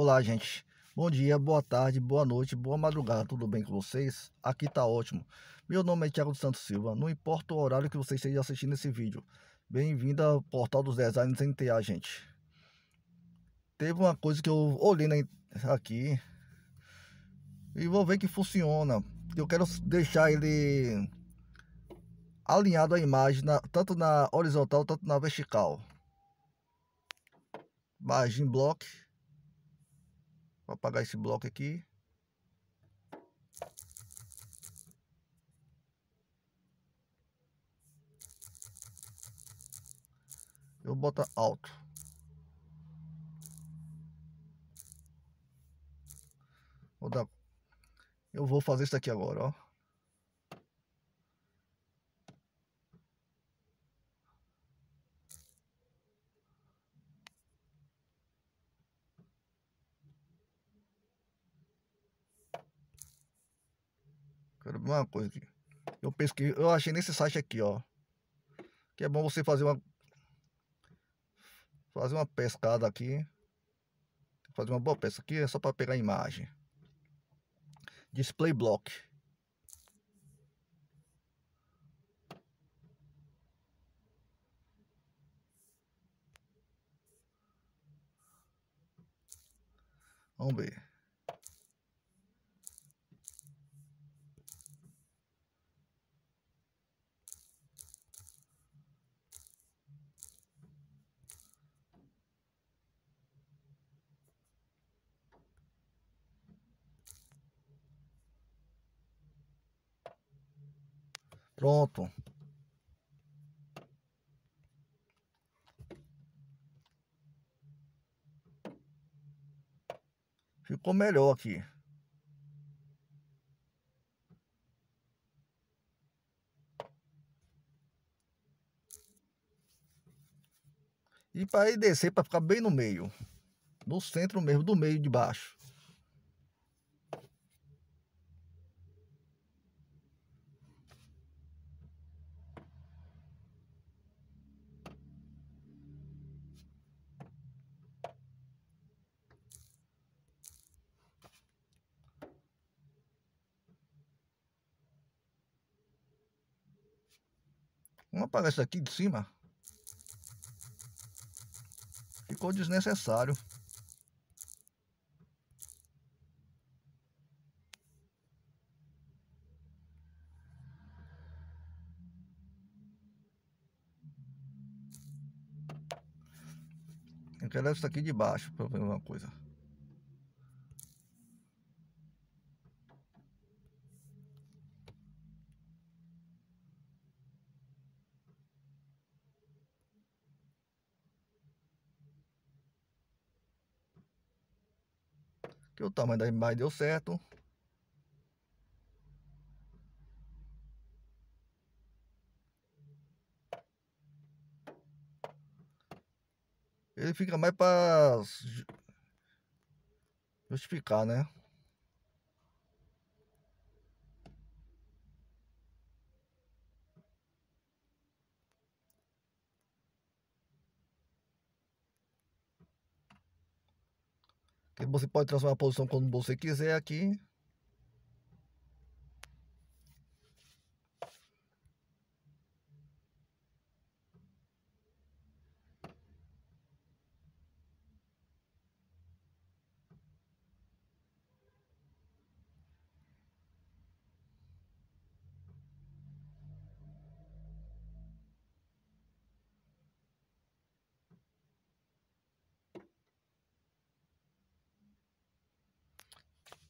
Olá, gente. Bom dia, boa tarde, boa noite, boa madrugada. Tudo bem com vocês? Aqui tá ótimo. Meu nome é Thiago Santos Silva. Não importa o horário que você esteja assistindo esse vídeo. Bem-vindo ao Portal dos Designs NTA, gente. Teve uma coisa que eu olhei na, aqui e vou ver que funciona. Eu quero deixar ele alinhado à imagem, na, tanto na horizontal, tanto na vertical. Margin Block Vou apagar esse bloco aqui. Eu vou botar alto. Vou dar... Eu vou fazer isso aqui agora, ó. uma coisa aqui. Eu pesquei, eu achei nesse site aqui, ó. Que é bom você fazer uma fazer uma pescada aqui. Fazer uma boa peça aqui, é só para pegar a imagem. Display block. Vamos ver. Pronto. Ficou melhor aqui. E para descer para ficar bem no meio. No centro mesmo, do meio de baixo. Vamos apagar isso aqui de cima. Ficou desnecessário. Eu quero isso aqui de baixo para ver uma coisa. tamanho da imagem deu certo. Ele fica mais para justificar, né? que você pode transformar a posição quando você quiser aqui.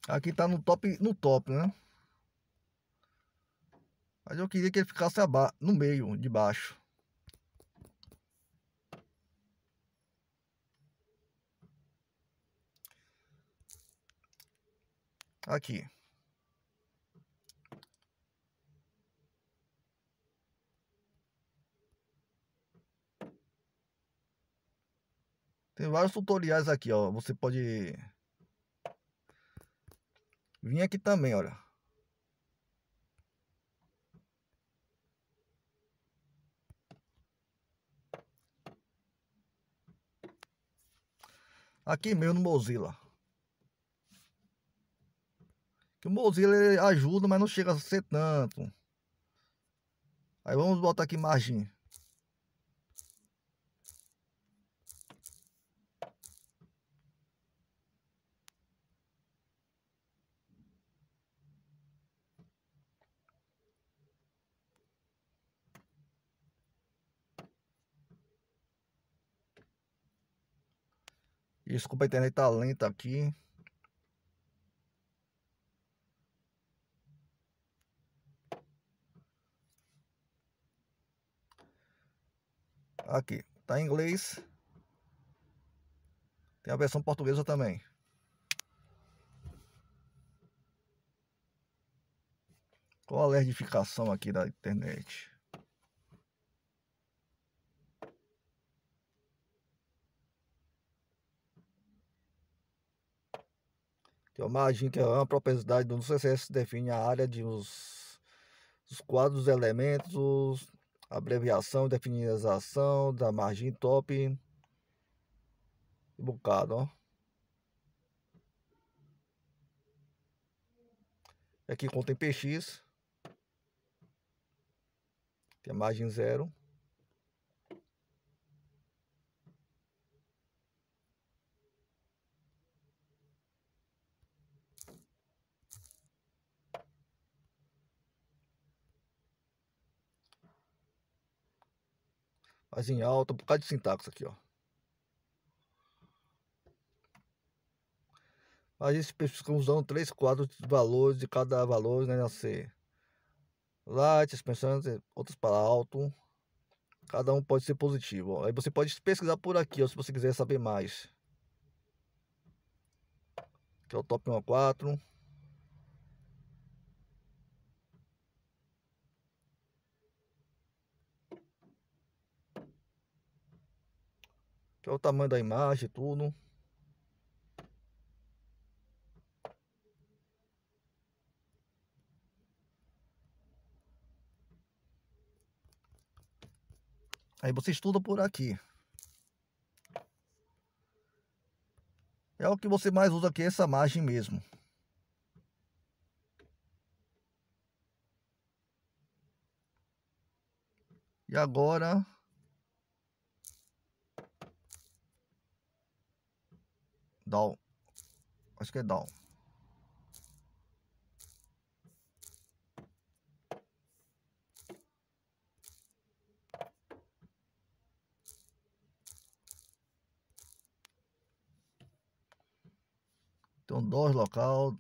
Aqui tá no top, no top, né? Mas eu queria que ele ficasse no meio, de baixo. Aqui. Tem vários tutoriais aqui, ó. Você pode Vim aqui também, olha. Aqui mesmo no Mozilla. Que o Mozilla ajuda, mas não chega a ser tanto. Aí vamos botar aqui margem. Desculpa, a internet tá lenta aqui. Aqui, tá em inglês. Tem a versão portuguesa também. Qual a lerdificação aqui da internet? margem que é uma propriedade do CSS é define a área de os, os quadros, os elementos, abreviação, definização da margem top. Um bocado, ó. Aqui contém PX, tem é margem zero. Mas em alta, por causa de sintaxe aqui, ó. Mas gente especificam usando três quadros de valores de cada valor, né, na C. Light, expansão, outros para alto. Cada um pode ser positivo. Aí você pode pesquisar por aqui, ó, se você quiser saber mais. Que é o top 1 a 4. Olha o tamanho da imagem, tudo. Aí você estuda por aqui. É o que você mais usa aqui, essa margem mesmo. E agora Doll. Acho que é Doll. Então, dois local,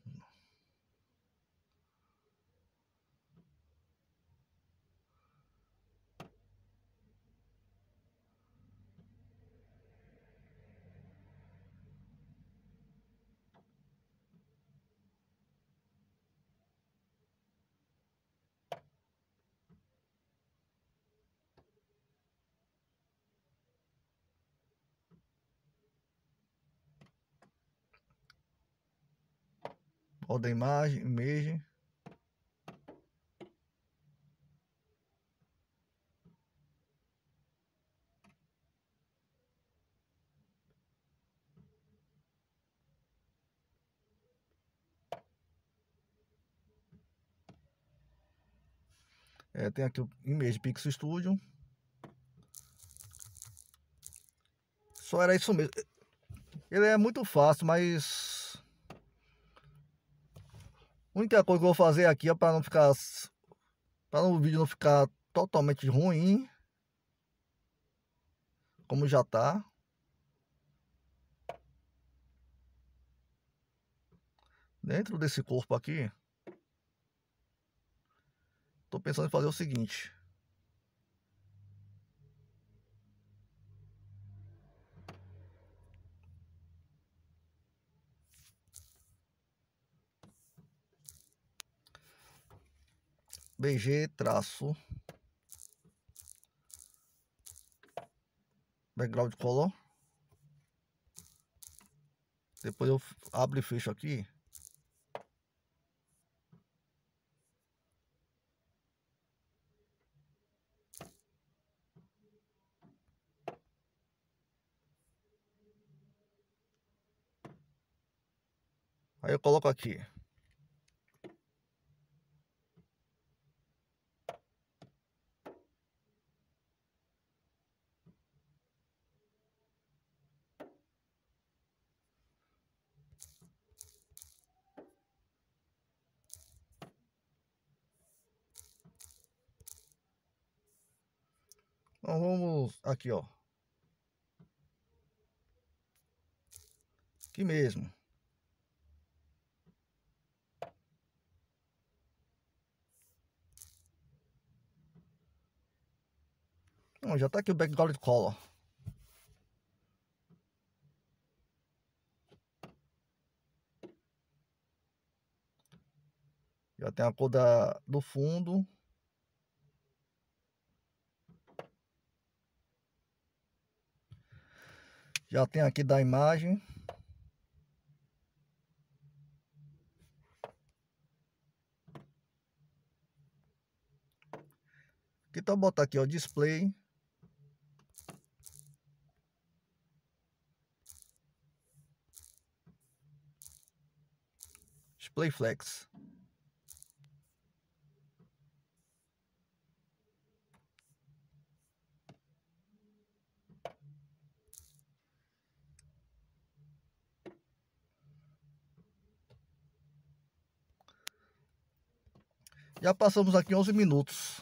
da imagem, image. É, tem aqui o Image Pixel Studio. Só era isso mesmo. Ele é muito fácil, mas a única coisa que eu vou fazer aqui é para não ficar para o vídeo não ficar totalmente ruim como já tá. Dentro desse corpo aqui, tô pensando em fazer o seguinte. BG traço background color depois eu abro e fecho aqui aí eu coloco aqui Então vamos aqui, ó. Aqui mesmo. Não, já tá aqui o background color. Já tem a cor da, do fundo. Já tem aqui da imagem. Aqui tá botar aqui o display. Display flex. Já passamos aqui 11 minutos.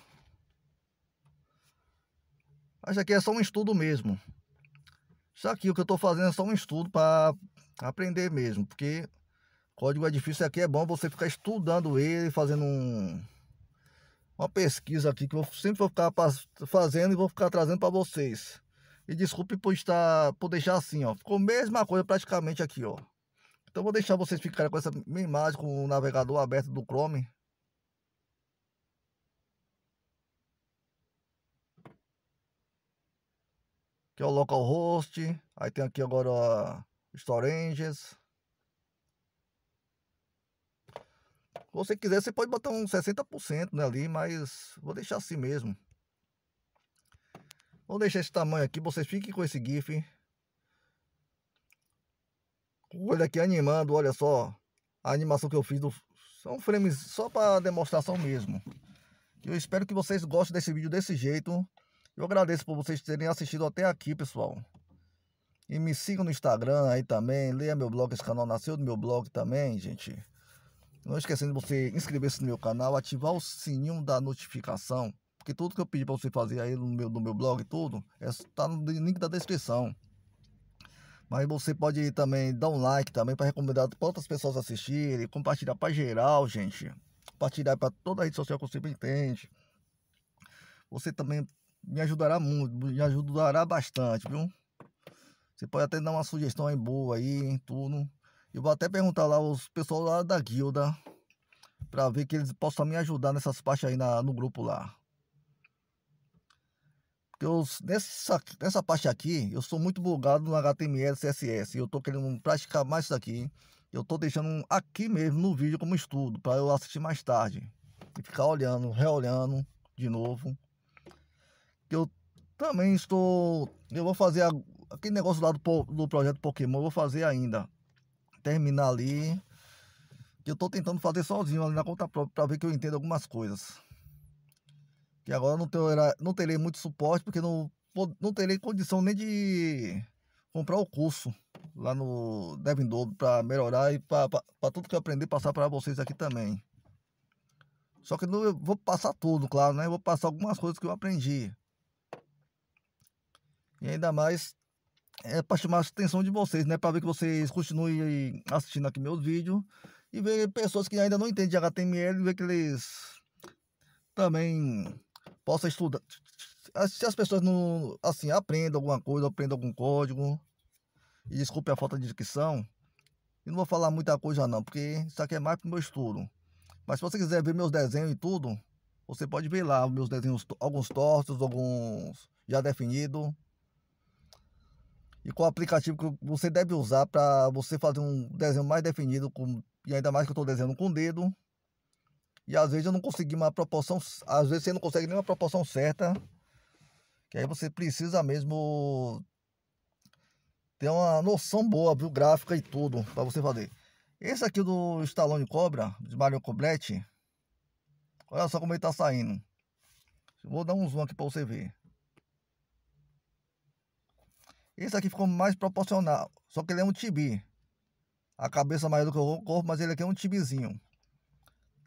Mas aqui é só um estudo mesmo. Isso aqui, o que eu estou fazendo é só um estudo para aprender mesmo. Porque código é difícil aqui é bom você ficar estudando ele, fazendo um, uma pesquisa aqui que eu sempre vou ficar fazendo e vou ficar trazendo para vocês. E desculpe por estar por deixar assim, ó. Ficou a mesma coisa praticamente aqui, ó. Então vou deixar vocês ficarem com essa minha imagem com o navegador aberto do Chrome. que é o localhost. Aí tem aqui agora storages. Se você quiser, você pode botar uns 60% né, ali, mas vou deixar assim mesmo. Vou deixar esse tamanho aqui, vocês fiquem com esse GIF. Olha aqui animando, olha só a animação que eu fiz. Do... São frames só para demonstração mesmo. Eu espero que vocês gostem desse vídeo desse jeito. Eu agradeço por vocês terem assistido até aqui, pessoal. E me sigam no Instagram aí também. Leia meu blog, esse canal nasceu do meu blog também, gente. Não esquecendo de você inscrever-se no meu canal, ativar o sininho da notificação. Porque tudo que eu pedi para você fazer aí no meu, no meu blog tudo, está é, tá no link da descrição. Mas você pode também dar um like também para recomendar para outras pessoas assistirem, compartilhar para geral, gente. Compartilhar para toda a rede social que você entende. Você também me ajudará muito, me ajudará bastante, viu? Você pode até dar uma sugestão aí boa aí, em tudo. Eu vou até perguntar lá os pessoal lá da guilda para ver que eles possam me ajudar nessas partes aí na, no grupo lá. Porque eu, nessa, nessa parte aqui, eu sou muito bugado no HTML, CSS. Eu tô querendo praticar mais isso aqui. Eu tô deixando aqui mesmo no vídeo como estudo, para eu assistir mais tarde. E ficar olhando, reolhando de novo que eu também estou. Eu vou fazer a, aquele negócio lá do, do projeto Pokémon, eu vou fazer ainda. Terminar ali. Que eu estou tentando fazer sozinho ali na conta própria para ver que eu entendo algumas coisas. Que agora não, terá, não terei muito suporte, porque não, não terei condição nem de comprar o curso lá no Devin para melhorar e para tudo que eu aprender passar para vocês aqui também. Só que não, eu vou passar tudo, claro, né? Eu vou passar algumas coisas que eu aprendi. E ainda mais é eh, para chamar a atenção de vocês, né? Para ver que vocês continuem assistindo aqui meus vídeos e ver pessoas que ainda não entendem de HTML, ver que eles também possam estudar. Se as pessoas não, assim, aprendam alguma coisa, aprendam algum código. E desculpe a falta de dicção. E não vou falar muita coisa não, porque isso aqui é mais para o meu estudo. Mas se você quiser ver meus desenhos e tudo, você pode ver lá meus desenhos, alguns tortos, alguns já definidos e qual aplicativo que você deve usar para você fazer um desenho mais definido com, e ainda mais que eu estou desenhando com o dedo e às vezes eu não consegui uma proporção às vezes você não consegue nenhuma proporção certa que aí você precisa mesmo ter uma noção boa viu gráfica e tudo para você fazer esse aqui do Stallone Cobra de Mario Coblete, olha só como ele está saindo vou dar um zoom aqui para você ver esse aqui ficou mais proporcional, só que ele é um tibi. A cabeça maior do que o corpo, mas ele aqui é um tibizinho.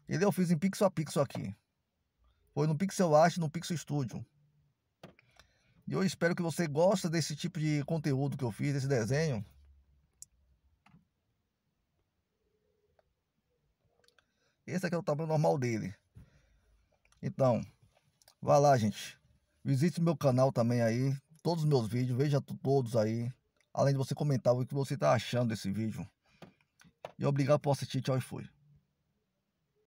Ele eu fiz em pixel a pixel aqui. Foi no Pixel Art, no Pixel Studio. E eu espero que você goste desse tipo de conteúdo que eu fiz, desse desenho. Esse aqui é o tamanho normal dele. Então, vá lá, gente. Visite meu canal também aí todos os meus vídeos, veja todos aí. Além de você comentar o que você está achando desse vídeo. E obrigado por assistir, tchau e fui.